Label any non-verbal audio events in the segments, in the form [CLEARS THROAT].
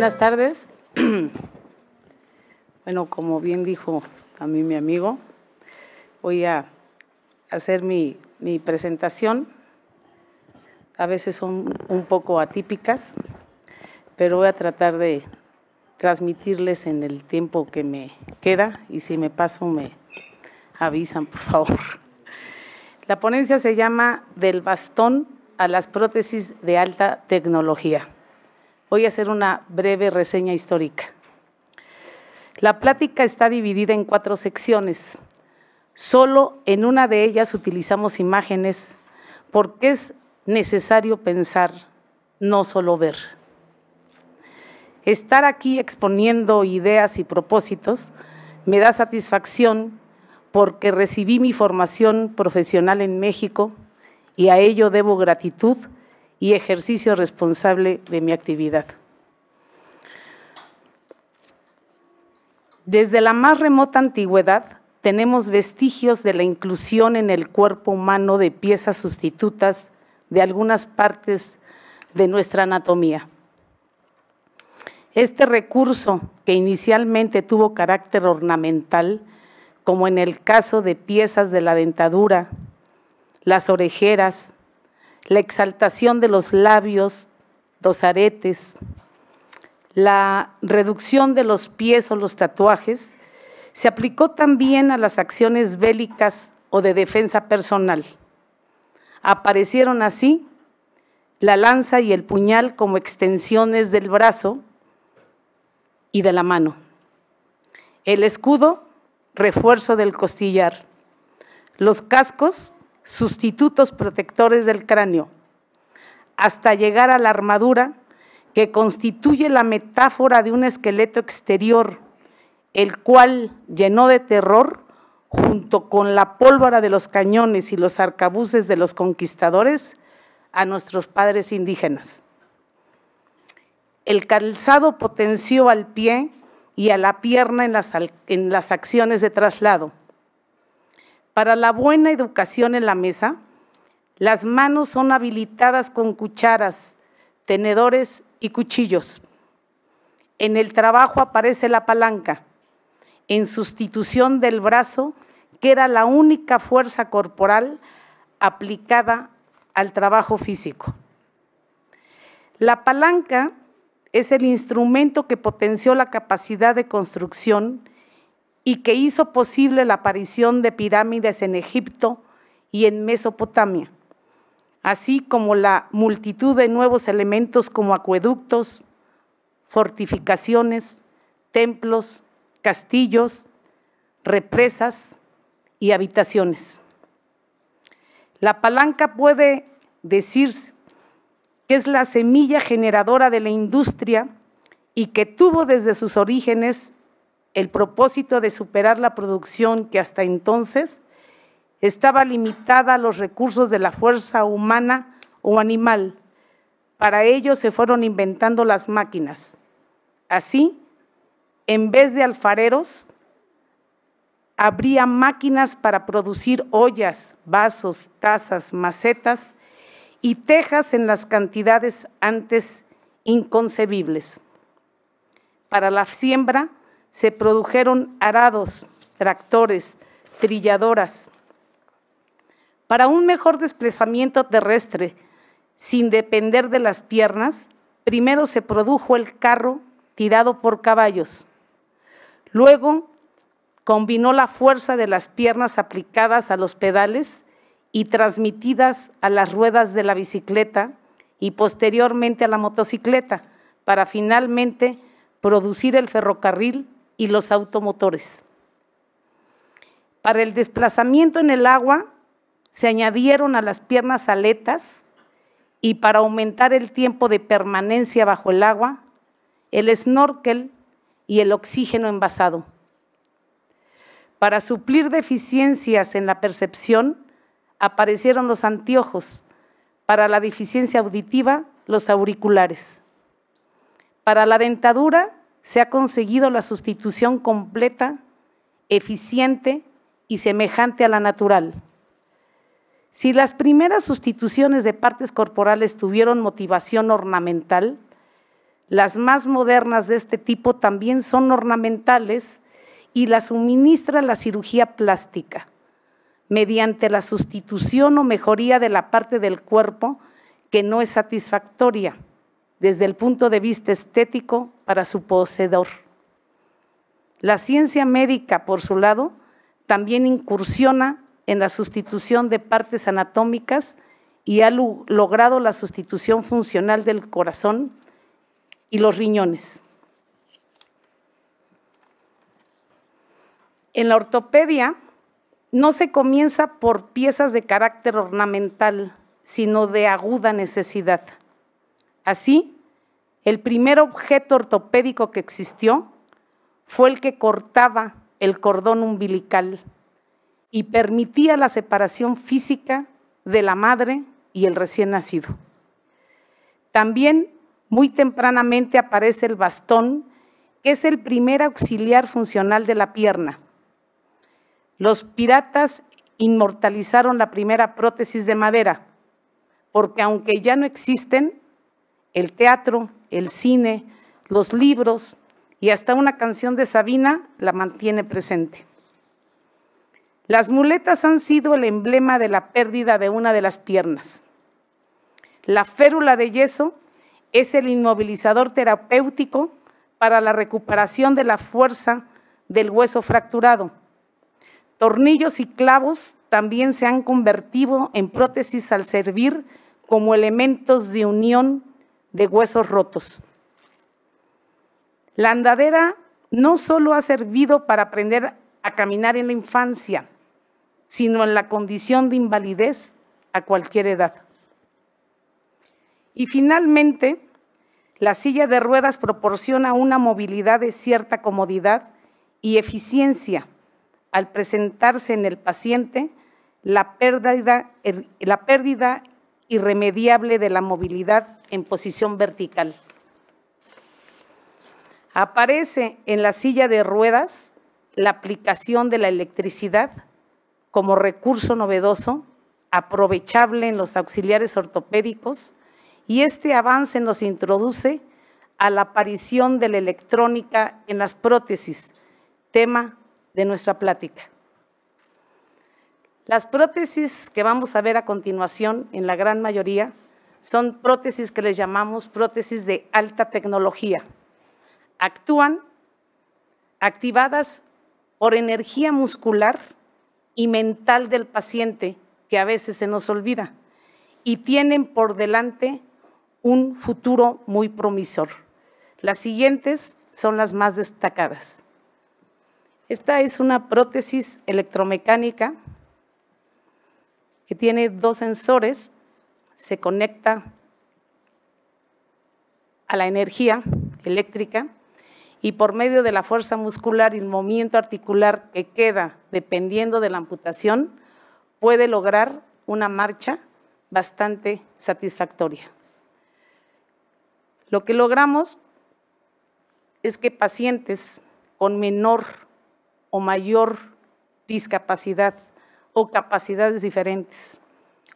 buenas este, tardes. [CLEARS THROAT] Bueno, como bien dijo a mí mi amigo, voy a hacer mi presentación. A veces son un poco atípicas, pero voy a tratar de transmitirles en el tiempo que me queda y si me paso me avisan, por favor. La ponencia se llama Del bastón a las prótesis de alta tecnología voy a hacer una breve reseña histórica. La plática está dividida en cuatro secciones. Solo en una de ellas utilizamos imágenes porque es necesario pensar, no solo ver. Estar aquí exponiendo ideas y propósitos me da satisfacción porque recibí mi formación profesional en México y a ello debo gratitud y ejercicio responsable de mi actividad. Desde la más remota antigüedad tenemos vestigios de la inclusión en el cuerpo humano de piezas sustitutas de algunas partes de nuestra anatomía. Este recurso, que inicialmente tuvo carácter ornamental, como en el caso de piezas de la dentadura, las orejeras, la exaltación de los labios, los aretes, la reducción de los pies o los tatuajes, se aplicó también a las acciones bélicas o de defensa personal. Aparecieron así la lanza y el puñal como extensiones del brazo y de la mano. El escudo, refuerzo del costillar. Los cascos, sustitutos protectores del cráneo, hasta llegar a la armadura que constituye la metáfora de un esqueleto exterior, el cual llenó de terror, junto con la pólvora de los cañones y los arcabuces de los conquistadores, a nuestros padres indígenas. El calzado potenció al pie y a la pierna en las, en las acciones de traslado para la buena educación en la mesa, las manos son habilitadas con cucharas, tenedores y cuchillos. En el trabajo aparece la palanca, en sustitución del brazo, que era la única fuerza corporal aplicada al trabajo físico. La palanca es el instrumento que potenció la capacidad de construcción y que hizo posible la aparición de pirámides en Egipto y en Mesopotamia, así como la multitud de nuevos elementos como acueductos, fortificaciones, templos, castillos, represas y habitaciones. La palanca puede decirse que es la semilla generadora de la industria y que tuvo desde sus orígenes el propósito de superar la producción que hasta entonces estaba limitada a los recursos de la fuerza humana o animal. Para ello se fueron inventando las máquinas. Así, en vez de alfareros, habría máquinas para producir ollas, vasos, tazas, macetas y tejas en las cantidades antes inconcebibles. Para la siembra, se produjeron arados, tractores, trilladoras. Para un mejor desplazamiento terrestre, sin depender de las piernas, primero se produjo el carro tirado por caballos. Luego combinó la fuerza de las piernas aplicadas a los pedales y transmitidas a las ruedas de la bicicleta y posteriormente a la motocicleta, para finalmente producir el ferrocarril y los automotores. Para el desplazamiento en el agua se añadieron a las piernas aletas y para aumentar el tiempo de permanencia bajo el agua, el snorkel y el oxígeno envasado. Para suplir deficiencias en la percepción, aparecieron los anteojos, para la deficiencia auditiva, los auriculares. Para la dentadura, se ha conseguido la sustitución completa, eficiente y semejante a la natural. Si las primeras sustituciones de partes corporales tuvieron motivación ornamental, las más modernas de este tipo también son ornamentales y las suministra la cirugía plástica, mediante la sustitución o mejoría de la parte del cuerpo que no es satisfactoria desde el punto de vista estético para su poseedor. La ciencia médica, por su lado, también incursiona en la sustitución de partes anatómicas y ha logrado la sustitución funcional del corazón y los riñones. En la ortopedia no se comienza por piezas de carácter ornamental, sino de aguda necesidad. Así, el primer objeto ortopédico que existió fue el que cortaba el cordón umbilical y permitía la separación física de la madre y el recién nacido. También muy tempranamente aparece el bastón, que es el primer auxiliar funcional de la pierna. Los piratas inmortalizaron la primera prótesis de madera, porque aunque ya no existen, el teatro, el cine, los libros y hasta una canción de Sabina la mantiene presente. Las muletas han sido el emblema de la pérdida de una de las piernas. La férula de yeso es el inmovilizador terapéutico para la recuperación de la fuerza del hueso fracturado. Tornillos y clavos también se han convertido en prótesis al servir como elementos de unión de huesos rotos. La andadera no solo ha servido para aprender a caminar en la infancia, sino en la condición de invalidez a cualquier edad. Y finalmente, la silla de ruedas proporciona una movilidad de cierta comodidad y eficiencia al presentarse en el paciente la pérdida, la pérdida irremediable de la movilidad en posición vertical. Aparece en la silla de ruedas la aplicación de la electricidad como recurso novedoso, aprovechable en los auxiliares ortopédicos, y este avance nos introduce a la aparición de la electrónica en las prótesis, tema de nuestra plática. Las prótesis que vamos a ver a continuación, en la gran mayoría, son prótesis que les llamamos prótesis de alta tecnología. Actúan activadas por energía muscular y mental del paciente, que a veces se nos olvida, y tienen por delante un futuro muy promisor. Las siguientes son las más destacadas. Esta es una prótesis electromecánica que tiene dos sensores, se conecta a la energía eléctrica y por medio de la fuerza muscular y el movimiento articular que queda dependiendo de la amputación, puede lograr una marcha bastante satisfactoria. Lo que logramos es que pacientes con menor o mayor discapacidad o capacidades diferentes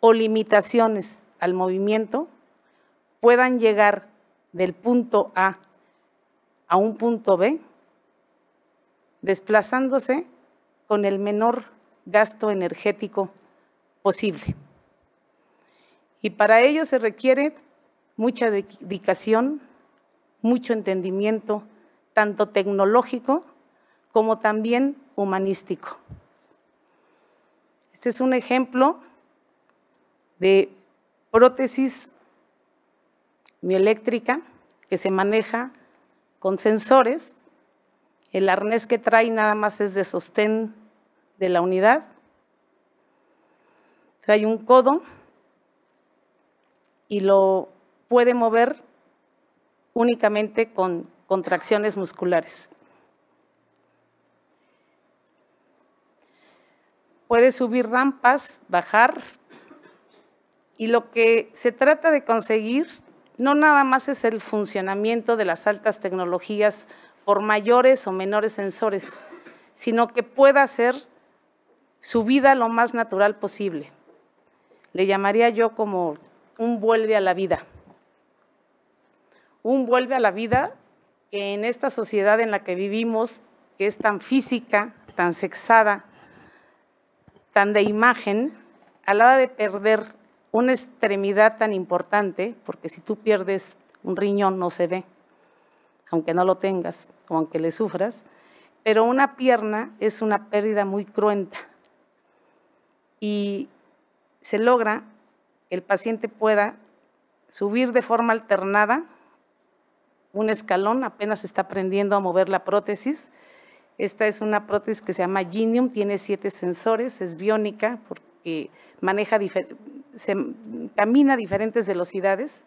o limitaciones al movimiento puedan llegar del punto A a un punto B, desplazándose con el menor gasto energético posible. Y para ello se requiere mucha dedicación, mucho entendimiento, tanto tecnológico como también humanístico. Este es un ejemplo de prótesis mioeléctrica que se maneja con sensores. El arnés que trae nada más es de sostén de la unidad. Trae un codo y lo puede mover únicamente con contracciones musculares. Puede subir rampas, bajar, y lo que se trata de conseguir no nada más es el funcionamiento de las altas tecnologías por mayores o menores sensores, sino que pueda ser su vida lo más natural posible. Le llamaría yo como un vuelve a la vida. Un vuelve a la vida que en esta sociedad en la que vivimos, que es tan física, tan sexada, tan de imagen a la hora de perder una extremidad tan importante, porque si tú pierdes un riñón no se ve, aunque no lo tengas o aunque le sufras, pero una pierna es una pérdida muy cruenta y se logra que el paciente pueda subir de forma alternada un escalón, apenas está aprendiendo a mover la prótesis, esta es una prótesis que se llama Genium, tiene siete sensores, es biónica porque maneja, se camina a diferentes velocidades.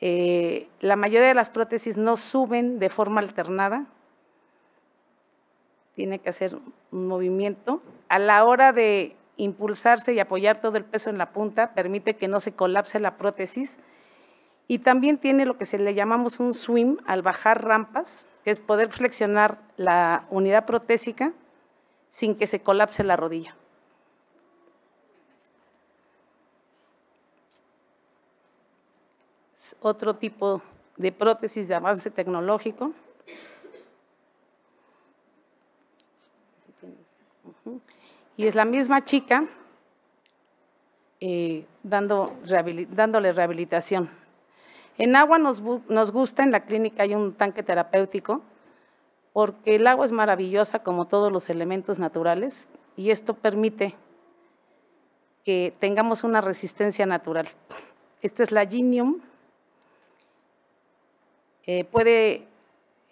Eh, la mayoría de las prótesis no suben de forma alternada, tiene que hacer movimiento. A la hora de impulsarse y apoyar todo el peso en la punta, permite que no se colapse la prótesis. Y también tiene lo que se le llamamos un swim al bajar rampas, es poder flexionar la unidad protésica sin que se colapse la rodilla. otro tipo de prótesis de avance tecnológico. Y es la misma chica eh, dando, dándole rehabilitación. En agua nos, gusta, en la clínica hay un tanque terapéutico, porque el agua es maravillosa como todos los elementos naturales y esto permite que tengamos una resistencia natural. Esta es la Ginium. Eh, puede,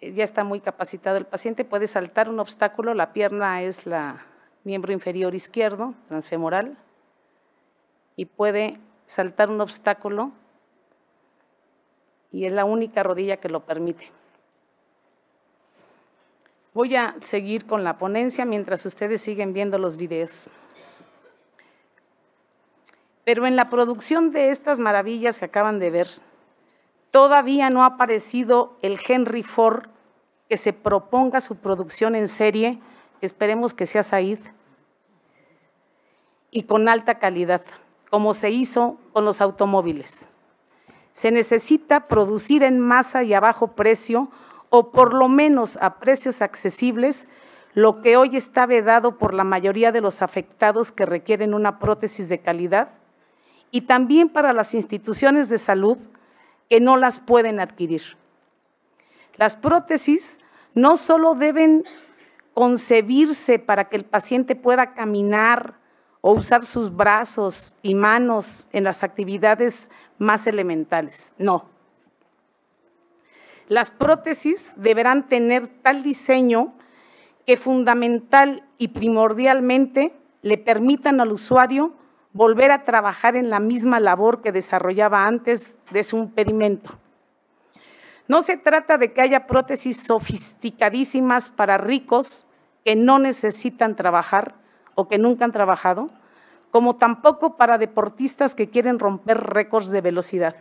eh, ya está muy capacitado el paciente, puede saltar un obstáculo, la pierna es la miembro inferior izquierdo, transfemoral, y puede saltar un obstáculo y es la única rodilla que lo permite. Voy a seguir con la ponencia mientras ustedes siguen viendo los videos. Pero en la producción de estas maravillas que acaban de ver, todavía no ha aparecido el Henry Ford que se proponga su producción en serie, esperemos que sea Said, y con alta calidad, como se hizo con los automóviles se necesita producir en masa y a bajo precio, o por lo menos a precios accesibles, lo que hoy está vedado por la mayoría de los afectados que requieren una prótesis de calidad, y también para las instituciones de salud que no las pueden adquirir. Las prótesis no solo deben concebirse para que el paciente pueda caminar, o usar sus brazos y manos en las actividades más elementales. No. Las prótesis deberán tener tal diseño que fundamental y primordialmente le permitan al usuario volver a trabajar en la misma labor que desarrollaba antes de su impedimento. No se trata de que haya prótesis sofisticadísimas para ricos que no necesitan trabajar o que nunca han trabajado, como tampoco para deportistas que quieren romper récords de velocidad.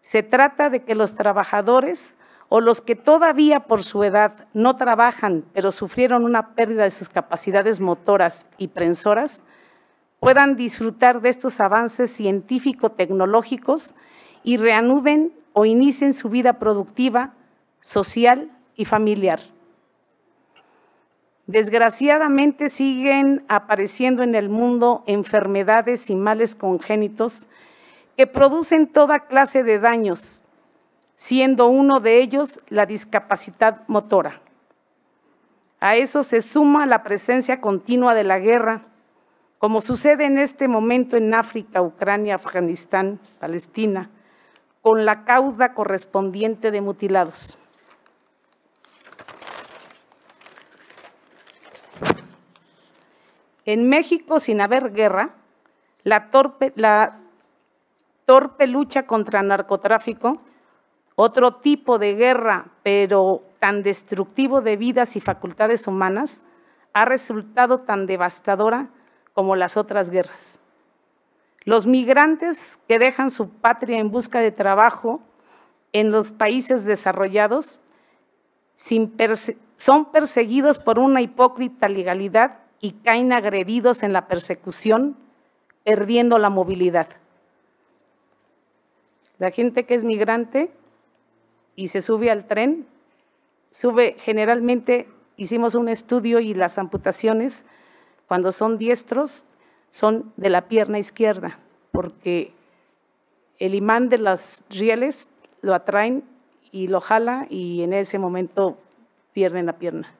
Se trata de que los trabajadores o los que todavía por su edad no trabajan, pero sufrieron una pérdida de sus capacidades motoras y prensoras, puedan disfrutar de estos avances científico-tecnológicos y reanuden o inicien su vida productiva, social y familiar. Desgraciadamente siguen apareciendo en el mundo enfermedades y males congénitos que producen toda clase de daños, siendo uno de ellos la discapacidad motora. A eso se suma la presencia continua de la guerra, como sucede en este momento en África, Ucrania, Afganistán, Palestina, con la cauda correspondiente de mutilados. En México, sin haber guerra, la torpe, lucha contra el narcotráfico, otro tipo de guerra, pero tan destructivo de vidas y facultades humanas, ha resultado tan devastadora como las otras guerras. Los migrantes que dejan su patria en busca de trabajo en los países desarrollados son perseguidos por una hipócrita legalidad y caen agredidos en la persecución, perdiendo la movilidad. La gente que es migrante y se sube al tren, sube generalmente, hicimos un estudio y las amputaciones, cuando son diestros, son de la pierna izquierda, porque el imán de las rieles lo atraen y lo jala y en ese momento pierden la pierna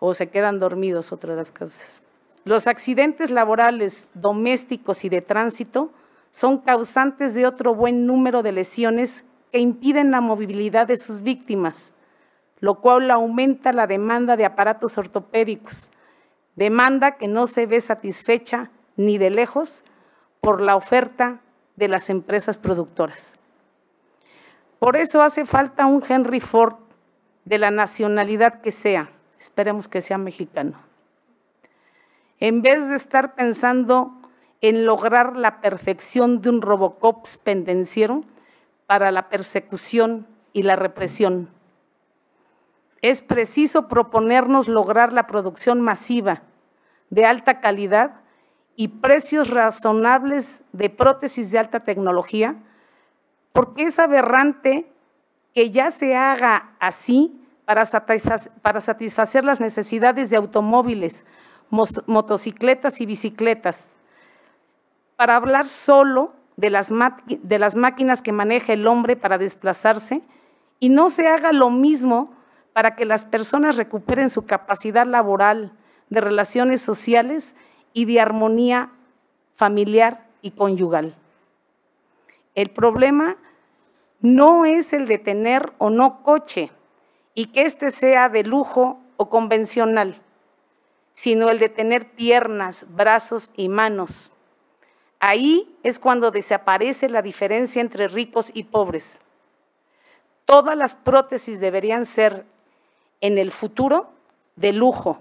o se quedan dormidos, otra de las causas. Los accidentes laborales, domésticos y de tránsito son causantes de otro buen número de lesiones que impiden la movilidad de sus víctimas, lo cual aumenta la demanda de aparatos ortopédicos, demanda que no se ve satisfecha ni de lejos por la oferta de las empresas productoras. Por eso hace falta un Henry Ford de la nacionalidad que sea esperemos que sea mexicano. En vez de estar pensando en lograr la perfección de un Robocops pendenciero para la persecución y la represión. Es preciso proponernos lograr la producción masiva, de alta calidad y precios razonables de prótesis de alta tecnología, porque es aberrante que ya se haga así para, satisfacer, las necesidades de automóviles, motocicletas y bicicletas. Para hablar solo de las, de las máquinas que maneja el hombre para desplazarse y no se haga lo mismo para que las personas recuperen su capacidad laboral, de relaciones sociales y de armonía familiar y conyugal. El problema no es el de tener o no coche, y que éste sea de lujo o convencional, sino el de tener piernas, brazos y manos. Ahí es cuando desaparece la diferencia entre ricos y pobres. Todas las prótesis deberían ser en el futuro de lujo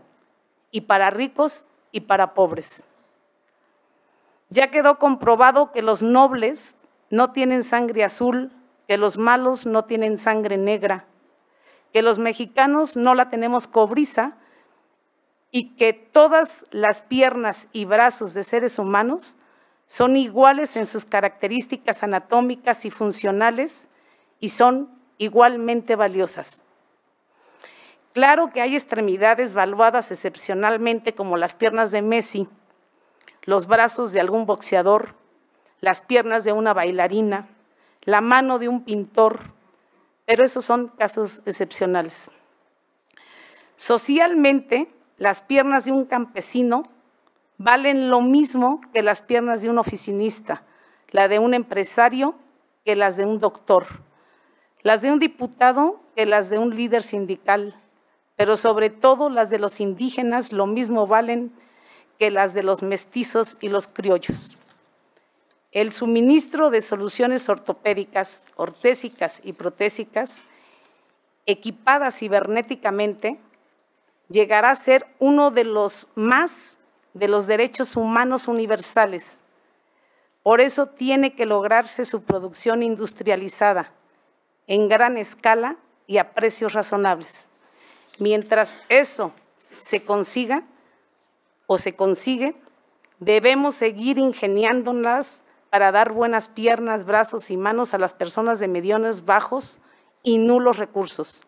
y para ricos y para pobres. Ya quedó comprobado que los nobles no tienen sangre azul, que los malos no tienen sangre negra, que los mexicanos no la tenemos cobriza y que todas las piernas y brazos de seres humanos son iguales en sus características anatómicas y funcionales y son igualmente valiosas. Claro que hay extremidades valuadas excepcionalmente como las piernas de Messi, los brazos de algún boxeador, las piernas de una bailarina, la mano de un pintor, pero esos son casos excepcionales. Socialmente, las piernas de un campesino valen lo mismo que las piernas de un oficinista, la de un empresario que las de un doctor, las de un diputado que las de un líder sindical, pero sobre todo las de los indígenas lo mismo valen que las de los mestizos y los criollos el suministro de soluciones ortopédicas, ortésicas y protésicas equipadas cibernéticamente llegará a ser uno de los más de los derechos humanos universales. Por eso tiene que lograrse su producción industrializada en gran escala y a precios razonables. Mientras eso se consiga o se consigue, debemos seguir ingeniándolas para dar buenas piernas, brazos y manos a las personas de mediones bajos y nulos recursos.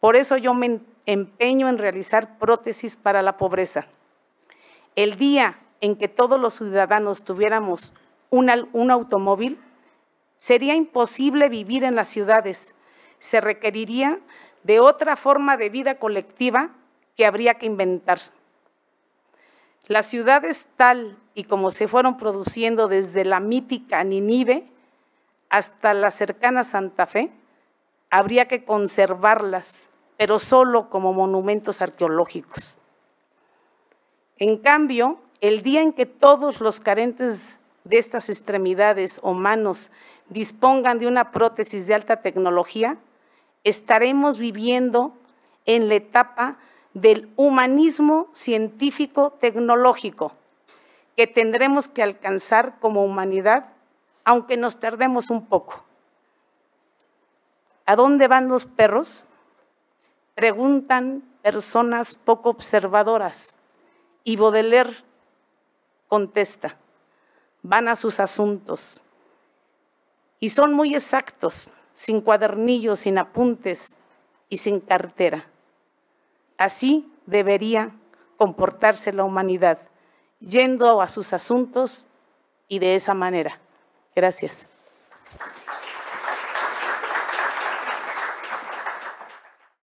Por eso yo me empeño en realizar prótesis para la pobreza. El día en que todos los ciudadanos tuviéramos un, un automóvil, sería imposible vivir en las ciudades. Se requeriría de otra forma de vida colectiva que habría que inventar. Las ciudades tal y como se fueron produciendo desde la mítica Ninive hasta la cercana Santa Fe, habría que conservarlas, pero solo como monumentos arqueológicos. En cambio, el día en que todos los carentes de estas extremidades o manos dispongan de una prótesis de alta tecnología, estaremos viviendo en la etapa del humanismo científico-tecnológico que tendremos que alcanzar como humanidad, aunque nos tardemos un poco. ¿A dónde van los perros? Preguntan personas poco observadoras. Y Baudelaire contesta, van a sus asuntos. Y son muy exactos, sin cuadernillos, sin apuntes y sin cartera. Así debería comportarse la humanidad, yendo a sus asuntos y de esa manera. Gracias.